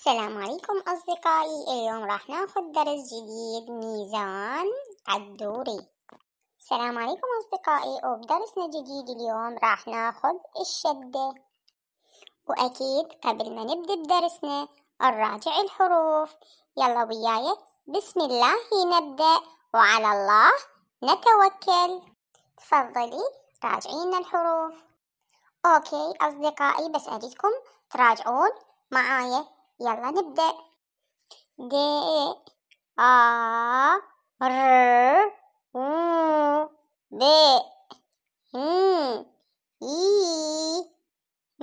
السلام عليكم أصدقائي اليوم راح ناخد درس جديد ميزان الدوري السلام عليكم أصدقائي وبدرسنا الجديد اليوم راح ناخد الشدة وأكيد قبل ما نبدأ بدرسنا نراجع الحروف يلا وياي بسم الله نبدأ وعلى الله نتوكل تفضلي راجعين الحروف أوكي أصدقائي بس أريدكم تراجعون معايا يلا نبدأ د آ ر و د م ي م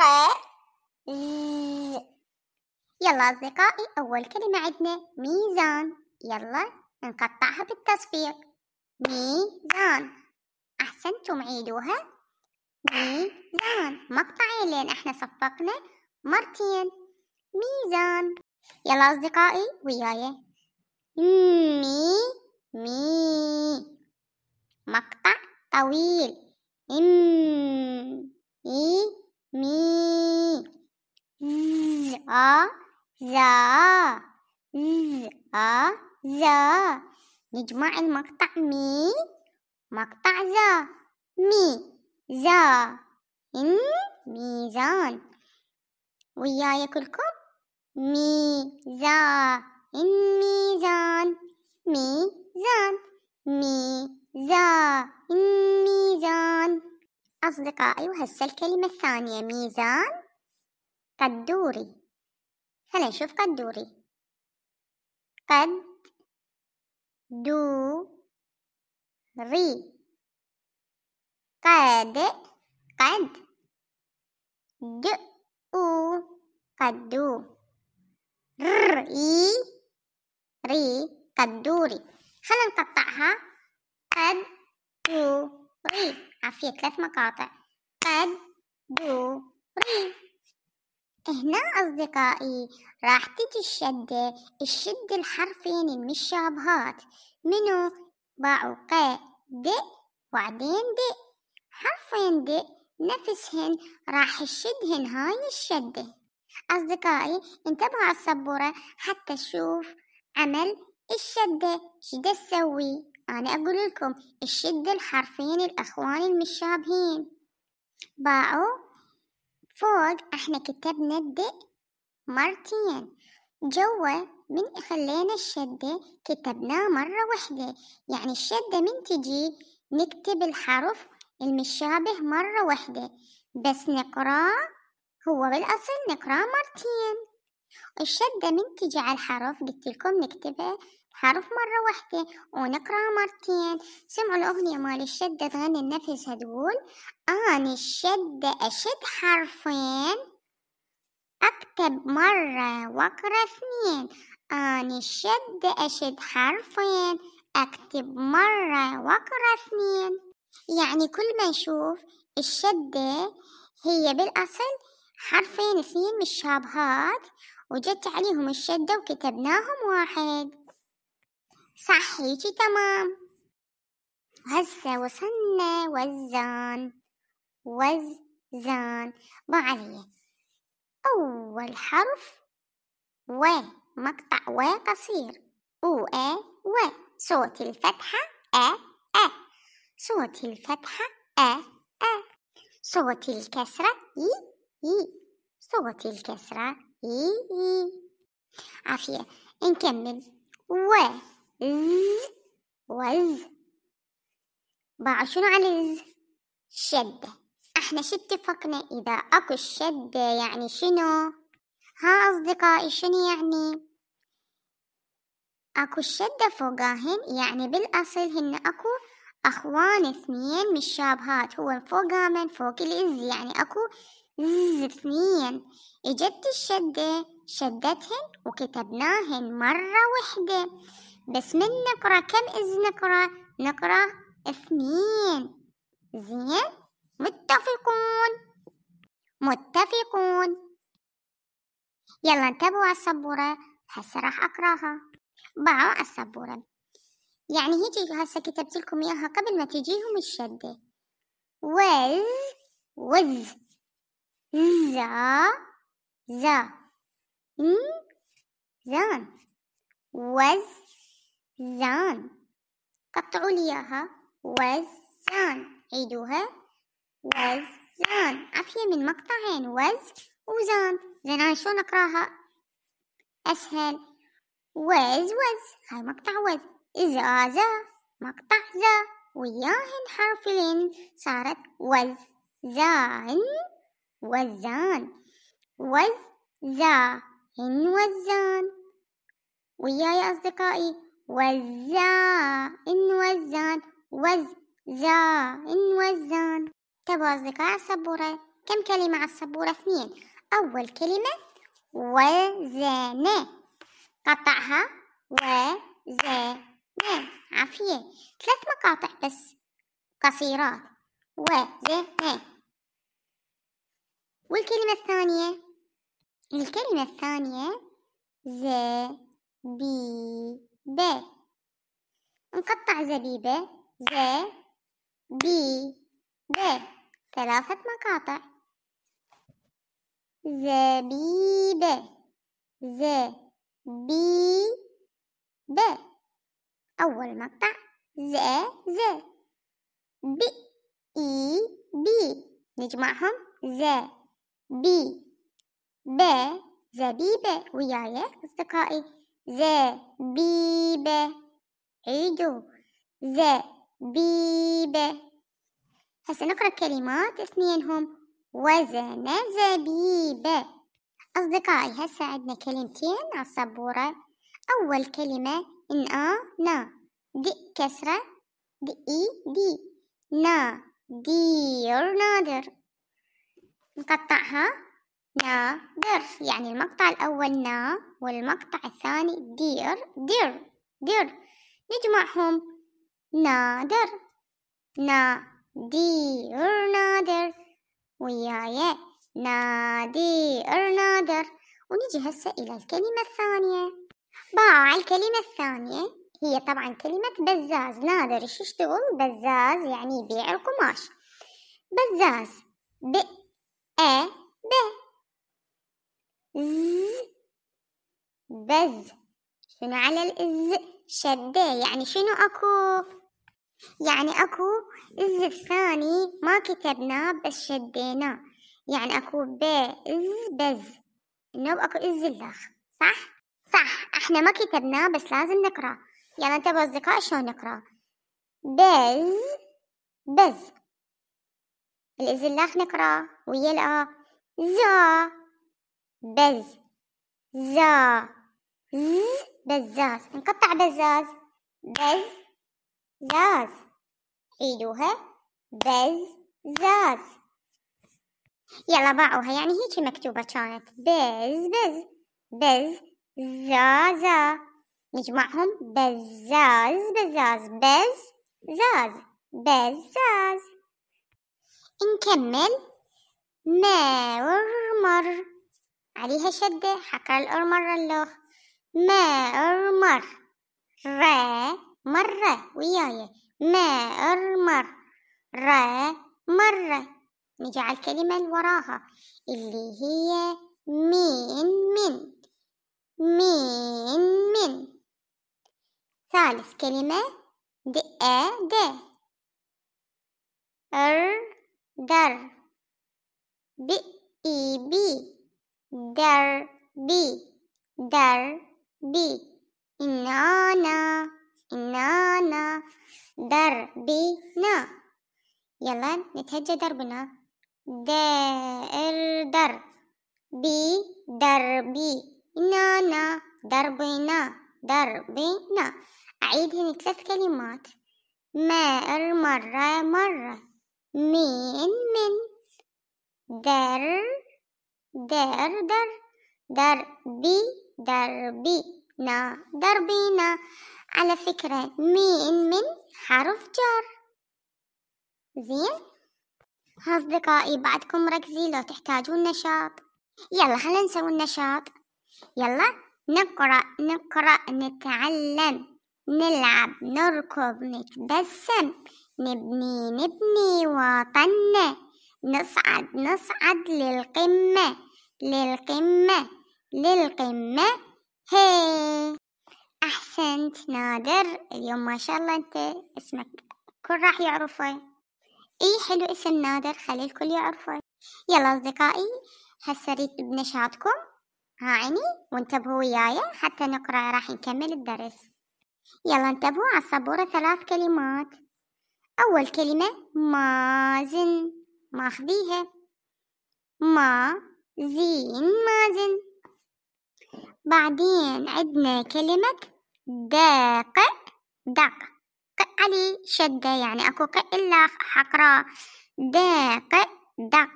ق ز يلا أصدقائي أول كلمة عندنا ميزان يلا نقطعها بالتصفيق ميزان أحسنتم عيدوها ميزان مقطعين لأن احنا صفقنا مرتين ميزان يلا أصدقائي وياي مي مي مقطع طويل إم إي مي ز آ زا ز آ زا نجمع المقطع مي مقطع زا مي زا إن ميزان وياي كلكم ميزان ميزان ميزان ميزان ميزان أصدقائي وهسه الكلمة الثانية ميزان قدوري هلا نشوف قدوري قد دو ري قد قد د أو قدو ر إي ري قدوري خلينا نقطعها قد دو ري عافية ثلاث مقاطع قد دو ري هنا أصدقائي راح تجي الشدة الشدة الحرفين من الشابهات منو باعوا ق د وعدين د حرفين د نفسهن راح تشدهن هاي الشدة أصدقائي انتبهوا على السبورة حتى تشوف عمل الشدة شد تسوي أنا أقول لكم الشدة الحرفين الأخوان المشابهين باعوا فوق احنا كتبنا الدق مرتين جوا من خلينا الشدة كتبناه مرة واحدة يعني الشدة من تجي نكتب الحرف المشابه مرة واحدة بس نقراه هو بالأصل نقراه مرتين الشدة من تجي على الحرف قلت لكم نكتبه حرف مرة واحدة ونقرأ مرتين سمعوا الأغنية مال الشدة تغني النفس هتقول أنا الشدة أشد حرفين أكتب مرة وأقرأ اثنين أنا الشدة أشد حرفين أكتب مرة وأقرأ اثنين يعني كل ما نشوف الشدة هي بالأصل حرفين اثنين متشابهات وجدت عليهم الشدة وكتبناهم واحد صح هيجي تمام هسه وصلنا وزان وزان ما عليه أول حرف و مقطع و قصير و أ و صوت الفتحة أ أ صوت الفتحة أ أ صوت الكسرة ي ي صوت الكسرة ي ي عافية نكمل و ز وز باع شنو على ز شدة احنا شو اتفقنا اذا اكو الشدة يعني شنو ها اصدقائي شنو يعني اكو الشدة فوقاهن يعني بالاصل هن اكو أخوان اثنين مش شابهات هو فوق من فوق الإز يعني أكو ز اثنين إجت الشدة شدتهن وكتبناهن مرة وحدة بس من نقرأ كم إز نقرأ نقرأ اثنين زين متفقون متفقون يلا انتبهوا على السبورة هسه راح أقراها باعوا السبورة يعني هيجي هسه كتبت لكم إياها قبل ما تجيهم الشدة وز وز زا زا ن زان وز زان قطعوا لي إياها وز زان عيدوها وز زان عافية من مقطعين وز وزان زين أنا شلون أقراها أسهل وز وز هاي مقطع وز إذا ذا مقطع ذا وياهن حرف الإن صارت وز زان وزان وز ذا هن وزان ويا يا أصدقائي إن وزان إن وزان طب أصدقاء السبورة كم كلمة على السبورة اثنين أول كلمة وزانة قطعها وزانة زين عافية ثلاث مقاطع بس قصيرات و وزهاء والكلمة الثانية الكلمة الثانية زبيبة نقطع زبيبة ز بي ب ثلاثة مقاطع زبيبة ز بي ب أول مقطع ز ز ب إي بي نجمعهم ز بي ب زبيبة وياي أصدقائي زبيبة عيدوا زبيبة هسه نقرأ كلمات اثنينهم وزن زبيبة أصدقائي هسه عندنا كلمتين على الصبورة أول كلمة آ نا د كسرة د إي دي نا دير نادر نقطعها نادر يعني المقطع الأول نا والمقطع الثاني دير دير دير نجمعهم نادر نا نادير نادر وياي نادير نادر ونجي هسه إلى الكلمة الثانية باع الكلمة الثانية هي طبعا كلمة بزاز نادر ايش يشتغل بزاز يعني يبيع القماش بزاز ب أ ب ز بز شنو على الإز شدة يعني شنو أكو يعني أكو إز الثاني ما كتبناه بس شديناه يعني أكو بز بز إنه أكو إز الآخر صح؟ صح احنا ما كتبناه بس لازم نقرأ يعني انت أصدقاء شلون نقرأ بز بز الإزلاق نقرأ ويا الآ زا بز زا ز بزاز نقطع بزاز بز زاز عيدوها بز زاز يلا باعوها يعني هيك مكتوبة كانت بز بز بز زازا نجمعهم بزاز بزاز بز زاز بزاز نكمل مرمر عليها شدة حكى الأر مرة اللوخ مرمر ر مرة وياي مرمر ر مرة نجعل الكلمة اللي وراها اللي هي مين من مين من ثالث كلمة دقة د ر در بئي بي در بي در بي إنانا إنانا نا يلا نتهجى دربنا در در بي دربي نا ضربنا ضربنا أعيد هنا ثلاث كلمات مار مرة مرة من من در در در دربي دربي نا دربينا على فكرة مين من حرف جر زين أصدقائي بعدكم ركزي لو تحتاجون نشاط يلا خلينا نسوي النشاط يلا نقرأ نقرأ نتعلم نلعب نركض نتبسم نبني نبني وطننا نصعد نصعد للقمة للقمة للقمة هي أحسنت نادر اليوم ما شاء الله أنت اسمك كل راح يعرفه اي حلو اسم نادر خلي الكل يعرفه يلا أصدقائي هسه ريت بنشاطكم ها عيني وانتبهوا وياي حتى نقرأ راح نكمل الدرس يلا انتبهوا على السبورة ثلاث كلمات أول كلمة مازن ماخذيها ما زين مازن بعدين عندنا كلمة دق دق علي شدة يعني أكو ق إلا حقرا دق دق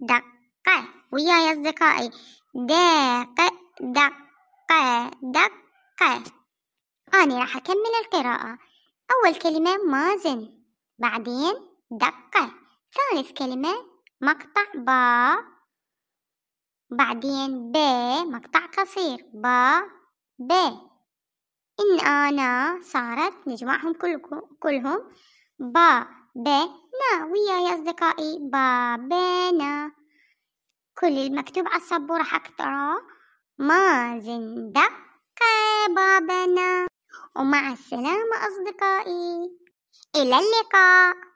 دق وياي أصدقائي دق دق دق أنا راح أكمل القراءة أول كلمة مازن بعدين دق ثالث كلمة مقطع با بعدين ب مقطع قصير با ب إن أنا صارت نجمعهم كلهم با ب نا وياي أصدقائي بابنا كل المكتوب على السبورة حكتراه ما دق بابنا ومع السلامة أصدقائي إلى اللقاء